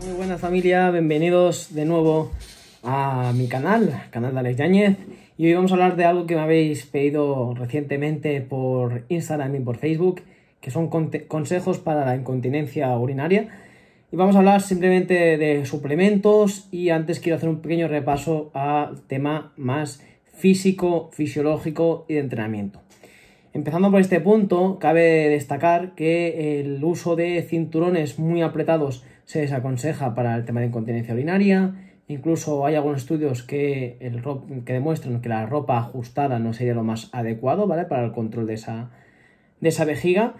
Muy buenas familia, bienvenidos de nuevo a mi canal, canal de Alex Yáñez y hoy vamos a hablar de algo que me habéis pedido recientemente por Instagram y por Facebook que son consejos para la incontinencia urinaria y vamos a hablar simplemente de suplementos y antes quiero hacer un pequeño repaso al tema más físico, fisiológico y de entrenamiento. Empezando por este punto, cabe destacar que el uso de cinturones muy apretados se desaconseja para el tema de incontinencia urinaria. Incluso hay algunos estudios que, que demuestran que la ropa ajustada no sería lo más adecuado para el control de esa, de esa vejiga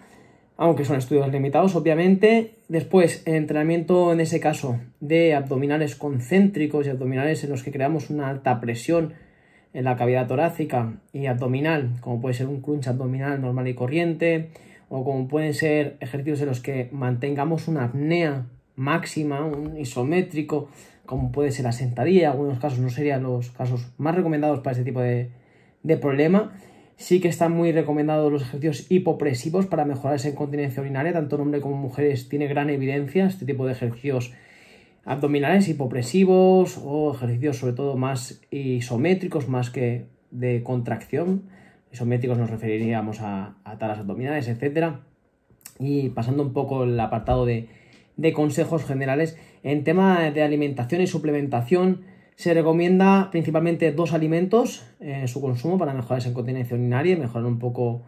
aunque son estudios limitados, obviamente. Después, el entrenamiento, en ese caso, de abdominales concéntricos y abdominales en los que creamos una alta presión en la cavidad torácica y abdominal, como puede ser un crunch abdominal normal y corriente, o como pueden ser ejercicios en los que mantengamos una apnea máxima, un isométrico, como puede ser la sentadilla, en algunos casos no serían los casos más recomendados para este tipo de, de problema Sí que están muy recomendados los ejercicios hipopresivos para mejorar esa incontinencia urinaria, tanto en hombres como en mujeres tiene gran evidencia este tipo de ejercicios abdominales hipopresivos o ejercicios sobre todo más isométricos, más que de contracción. Isométricos nos referiríamos a, a talas abdominales, etc. Y pasando un poco el apartado de consejos generales, en tema de alimentación y suplementación, se recomienda principalmente dos alimentos en su consumo para mejorar esa incontinencia urinaria y mejorar un poco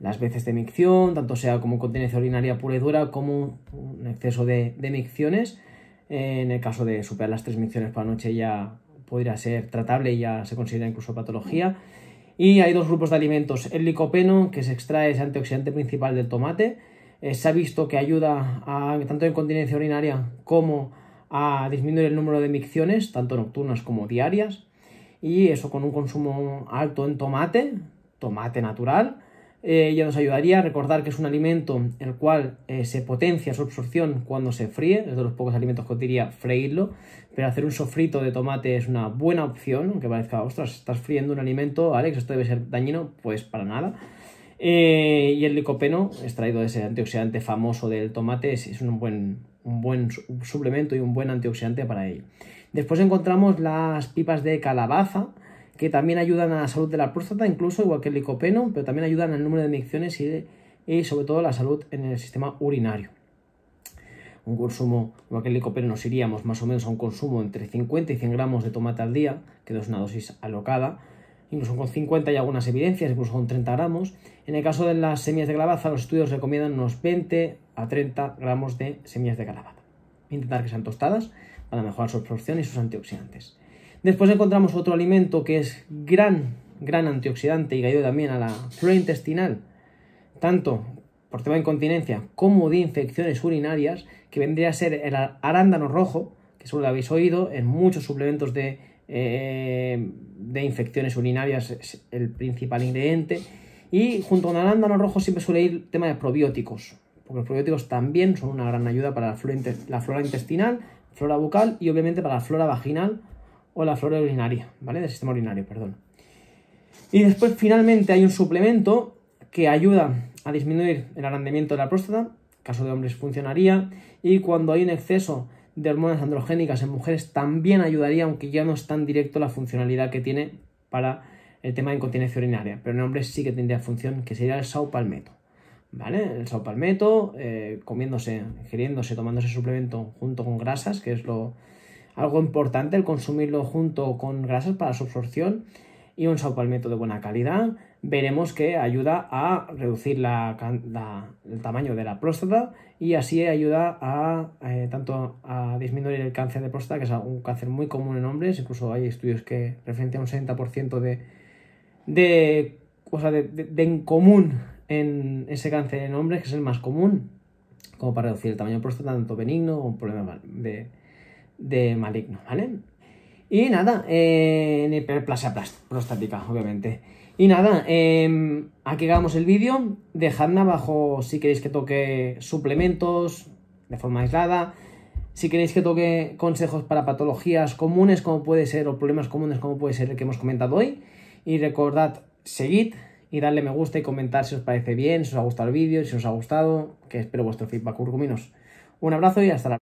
las veces de micción, tanto sea como incontinencia urinaria pura y dura como un exceso de, micciones. Eh, en el caso de superar las tres micciones por noche ya podría ser tratable y ya se considera incluso patología. Y hay dos grupos de alimentos. El licopeno, que se extrae, ese antioxidante principal del tomate. Eh, se ha visto que ayuda tanto en continencia urinaria como a disminuir el número de micciones, tanto nocturnas como diarias, y eso con un consumo alto en tomate, tomate natural, eh, ya nos ayudaría a recordar que es un alimento el cual eh, se potencia su absorción cuando se fríe, es de los pocos alimentos que os diría freírlo, pero hacer un sofrito de tomate es una buena opción, aunque parezca, ostras, estás friendo un alimento, Alex, esto debe ser dañino, pues para nada. Eh, y el licopeno, extraído de ese antioxidante famoso del tomate, es, es un buen un buen suplemento y un buen antioxidante para ello. Después encontramos las pipas de calabaza, que también ayudan a la salud de la próstata, incluso igual que el licopeno, pero también ayudan al número de inyecciones y, sobre todo la salud en el sistema urinario. Un consumo, igual que el licopeno, nos iríamos más o menos a un consumo entre 50 y 100 gramos de tomate al día, que es una dosis alocada, incluso con 50 hay algunas evidencias, incluso con 30 gramos. En el caso de las semillas de calabaza, los estudios recomiendan unos 20 a 30 gramos de semillas de calabaza. Intentar que sean tostadas para mejorar su absorción y sus antioxidantes. Después encontramos otro alimento que es gran, gran antioxidante y que ayuda también a la flora intestinal, tanto por tema de incontinencia como de infecciones urinarias, que vendría a ser el arándano rojo, que seguro lo habéis oído en muchos suplementos de, eh, de infecciones urinarias, es el principal ingrediente. Y junto con arándano rojo siempre suele ir tema de probióticos, porque los probióticos también son una gran ayuda para la flora, intestinal, flora bucal y obviamente para la flora vaginal o la flora urinaria, ¿vale? Del sistema urinario, perdón. Y después finalmente hay un suplemento que ayuda a disminuir el agrandamiento de la próstata, caso de hombres funcionaría, y cuando hay un exceso de hormonas androgénicas en mujeres también ayudaría, aunque ya no es tan directo la funcionalidad que tiene para el tema de incontinencia urinaria, pero en hombres sí que tendría función, que sería el palmetto. ¿vale? El saupalmeto, eh, comiéndose, ingiriéndose, tomándose suplemento junto con grasas, que es lo algo importante, el consumirlo junto con grasas para su absorción, y un saupalmeto de buena calidad, veremos que ayuda a reducir el tamaño de la próstata y así ayuda a eh, tanto a disminuir el cáncer de próstata, que es un cáncer muy común en hombres, incluso hay estudios que refieren a un 60% de, de, o sea, de en común en ese cáncer en hombres, que es el más común, como para reducir el tamaño de próstata, tanto benigno o un problema de, maligno, ¿vale? Y nada, eh, en hiperplasia prostática, obviamente. Y nada, em, aquí acabamos el vídeo. Dejadme abajo si queréis que toque suplementos de forma aislada. Si queréis que toque consejos para patologías comunes como puede ser, o problemas comunes como puede ser el que hemos comentado hoy. Y recordad, seguid y darle me gusta y comentar si os parece bien, si os ha gustado el vídeo, si os ha gustado, que espero vuestro feedback, curcuminos. Un abrazo y hasta la próxima.